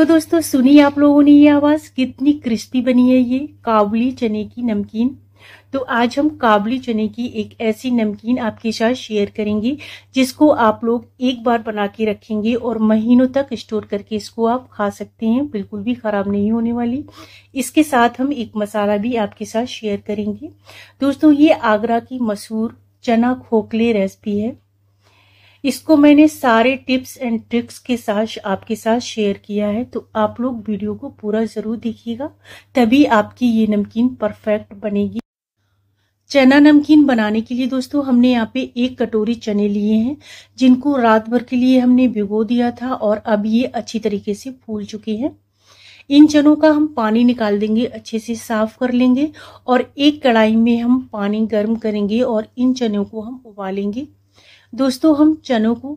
तो दोस्तों सुनी आप लोगों ने ये आवाज़ कितनी क्रिस्पी बनी है ये काबुली चने की नमकीन तो आज हम काबली चने की एक ऐसी नमकीन आपके साथ शेयर करेंगे जिसको आप लोग एक बार बना के रखेंगे और महीनों तक स्टोर करके इसको आप खा सकते हैं बिल्कुल भी ख़राब नहीं होने वाली इसके साथ हम एक मसाला भी आपके साथ शेयर करेंगे दोस्तों ये आगरा की मशहूर चना खोखले रेसिपी है इसको मैंने सारे टिप्स एंड ट्रिक्स के साथ आपके साथ शेयर किया है तो आप लोग वीडियो को पूरा ज़रूर देखिएगा तभी आपकी ये नमकीन परफेक्ट बनेगी चना नमकीन बनाने के लिए दोस्तों हमने यहाँ पे एक कटोरी चने लिए हैं जिनको रात भर के लिए हमने भिगो दिया था और अब ये अच्छी तरीके से फूल चुके हैं इन चनों का हम पानी निकाल देंगे अच्छे से साफ कर लेंगे और एक कढ़ाई में हम पानी गर्म करेंगे और इन चनों को हम उबालेंगे दोस्तों हम चनों को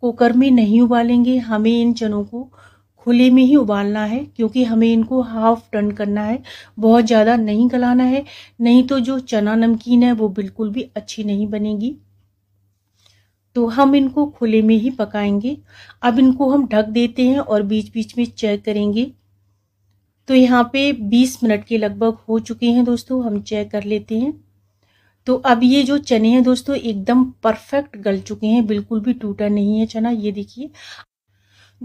कुकर में नहीं उबालेंगे हमें इन चनों को खुले में ही उबालना है क्योंकि हमें इनको हाफ टर्न करना है बहुत ज़्यादा नहीं गलाना है नहीं तो जो चना नमकीन है वो बिल्कुल भी अच्छी नहीं बनेगी तो हम इनको खुले में ही पकाएंगे अब इनको हम ढक देते हैं और बीच बीच में चेक करेंगे तो यहाँ पे 20 मिनट के लगभग हो चुके हैं दोस्तों हम चेक कर लेते हैं तो अब ये जो चने हैं दोस्तों एकदम परफेक्ट गल चुके हैं बिल्कुल भी टूटा नहीं है चना ये देखिए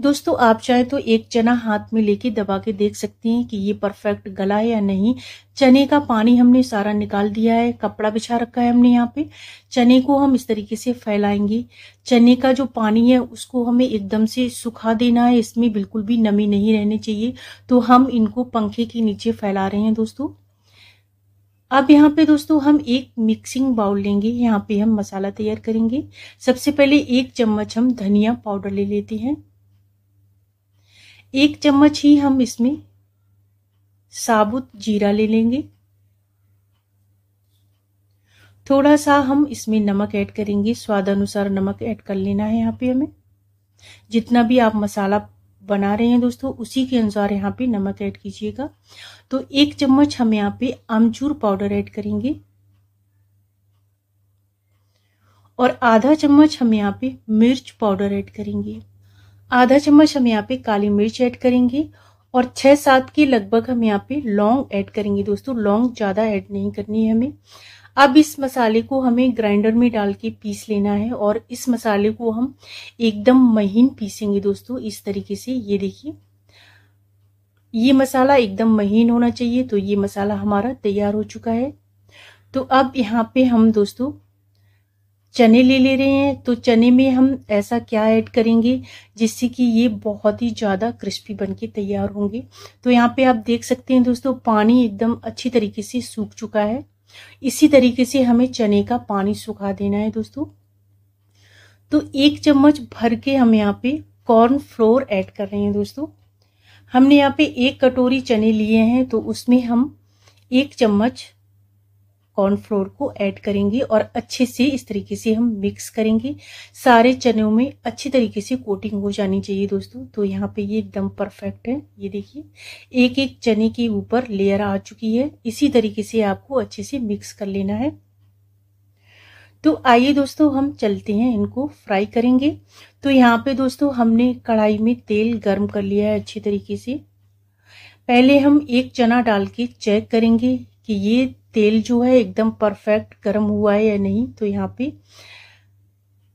दोस्तों आप चाहे तो एक चना हाथ में लेके दबा के देख सकती हैं कि ये परफेक्ट गला है या नहीं चने का पानी हमने सारा निकाल दिया है कपड़ा बिछा रखा है हमने यहाँ पे चने को हम इस तरीके से फैलाएंगे चने का जो पानी है उसको हमें एकदम से सुखा देना है इसमें बिल्कुल भी नमी नहीं रहनी चाहिए तो हम इनको पंखे के नीचे फैला रहे हैं दोस्तों अब यहाँ पे दोस्तों हम एक मिक्सिंग बाउल लेंगे यहाँ पे हम मसाला तैयार करेंगे सबसे पहले एक चम्मच हम धनिया पाउडर ले लेते हैं एक चम्मच ही हम इसमें साबुत जीरा ले लेंगे थोड़ा सा हम इसमें नमक ऐड करेंगे स्वाद अनुसार नमक ऐड कर लेना है यहाँ पे हमें जितना भी आप मसाला बना रहे हैं दोस्तों उसी के अनुसार यहाँ पे नमक ऐड कीजिएगा तो एक चम्मच हम यहाँ पे अमचूर पाउडर ऐड करेंगे और आधा चम्मच हम यहाँ पे मिर्च पाउडर ऐड करेंगे आधा चम्मच हम यहाँ पे काली मिर्च ऐड करेंगे और छः सात के लगभग हम यहाँ पे लौंग ऐड करेंगे दोस्तों लौंग ज़्यादा ऐड नहीं करनी है हमें अब इस मसाले को हमें ग्राइंडर में डाल के पीस लेना है और इस मसाले को हम एकदम महीन पीसेंगे दोस्तों इस तरीके से ये देखिए ये मसाला एकदम महीन होना चाहिए तो ये मसाला हमारा तैयार हो चुका है तो अब यहाँ पे हम दोस्तों चने ले ले रहे हैं तो चने में हम ऐसा क्या ऐड करेंगे जिससे कि ये बहुत ही ज़्यादा क्रिस्पी बन के तैयार होंगे तो यहाँ पे आप देख सकते हैं दोस्तों पानी एकदम अच्छी तरीके से सूख चुका है इसी तरीके से हमें चने का पानी सुखा देना है दोस्तों तो एक चम्मच भर के हम यहाँ पे कॉर्न फ्लोर ऐड कर रहे हैं दोस्तों हमने यहाँ पे एक कटोरी चने लिए हैं तो उसमें हम एक चम्मच कॉर्न फ्लोर को ऐड करेंगे और अच्छे से इस तरीके से हम मिक्स करेंगे सारे चनों में अच्छी तरीके से कोटिंग हो जानी चाहिए दोस्तों तो यहाँ पे ये एकदम परफेक्ट है ये देखिए एक एक चने के ऊपर लेयर आ चुकी है इसी तरीके से आपको अच्छे से मिक्स कर लेना है तो आइए दोस्तों हम चलते हैं इनको फ्राई करेंगे तो यहाँ पे दोस्तों हमने कढ़ाई में तेल गर्म कर लिया है अच्छी तरीके से पहले हम एक चना डाल के चेक करेंगे कि ये तेल जो है एकदम परफेक्ट गर्म हुआ है या नहीं तो यहाँ पे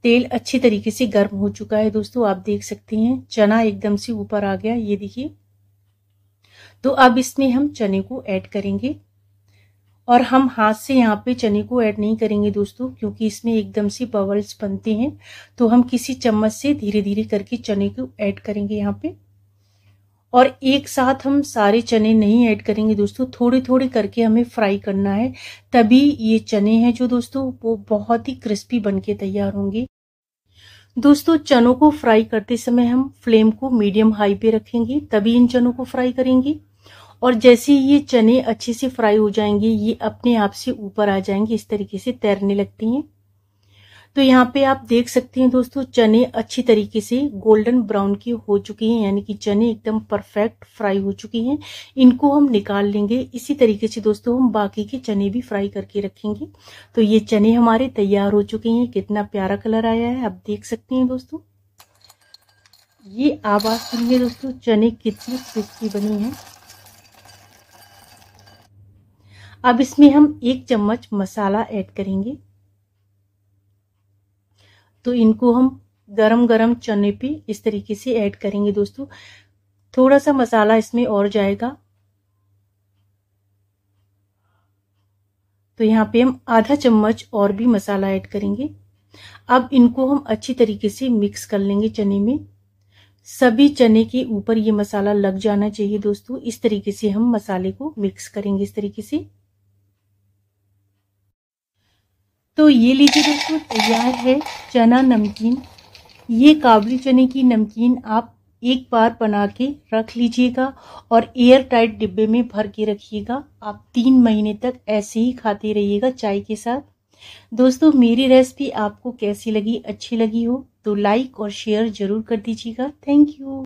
तेल अच्छी तरीके से गर्म हो चुका है दोस्तों आप देख सकते हैं चना एकदम से ऊपर आ गया ये देखिए तो अब इसमें हम चने को ऐड करेंगे और हम हाथ से यहाँ पे चने को ऐड नहीं करेंगे दोस्तों क्योंकि इसमें एकदम से बबल्स बनते हैं तो हम किसी चम्मच से धीरे धीरे करके चने को ऐड करेंगे यहाँ पे और एक साथ हम सारे चने नहीं ऐड करेंगे दोस्तों थोड़े थोड़े करके हमें फ्राई करना है तभी ये चने हैं जो दोस्तों वो बहुत ही क्रिस्पी बनके तैयार होंगे दोस्तों चनों को फ्राई करते समय हम फ्लेम को मीडियम हाई पे रखेंगे तभी इन चनों को फ्राई करेंगे और जैसे ये चने अच्छे से फ्राई हो जाएंगे ये अपने आप से ऊपर आ जाएंगे इस तरीके से तैरने लगती हैं तो यहाँ पे आप देख सकते हैं दोस्तों चने अच्छी तरीके से गोल्डन ब्राउन की हो चुकी हैं यानी कि चने एकदम परफेक्ट फ्राई हो चुकी हैं इनको हम निकाल लेंगे इसी तरीके से दोस्तों हम बाकी के चने भी फ्राई करके रखेंगे तो ये चने हमारे तैयार हो चुके हैं कितना प्यारा कलर आया है आप देख सकते हैं दोस्तों ये आवाज़ सुनिए दोस्तों चने कितनी क्रिस्पी बनी है अब इसमें हम एक चम्मच मसाला ऐड करेंगे तो इनको हम गरम गरम चने पे इस तरीके से ऐड करेंगे दोस्तों थोड़ा सा मसाला इसमें और जाएगा तो यहाँ पे हम आधा चम्मच और भी मसाला ऐड करेंगे अब इनको हम अच्छी तरीके से मिक्स कर लेंगे चने में सभी चने के ऊपर ये मसाला लग जाना चाहिए दोस्तों इस तरीके से हम मसाले को मिक्स करेंगे इस तरीके से तो ये लीजिए दोस्तों तैयार है चना नमकीन ये काबली चने की नमकीन आप एक बार बना के रख लीजिएगा और एयर टाइट डिब्बे में भर के रखिएगा आप तीन महीने तक ऐसे ही खाते रहिएगा चाय के साथ दोस्तों मेरी रेसिपी आपको कैसी लगी अच्छी लगी हो तो लाइक और शेयर जरूर कर दीजिएगा थैंक यू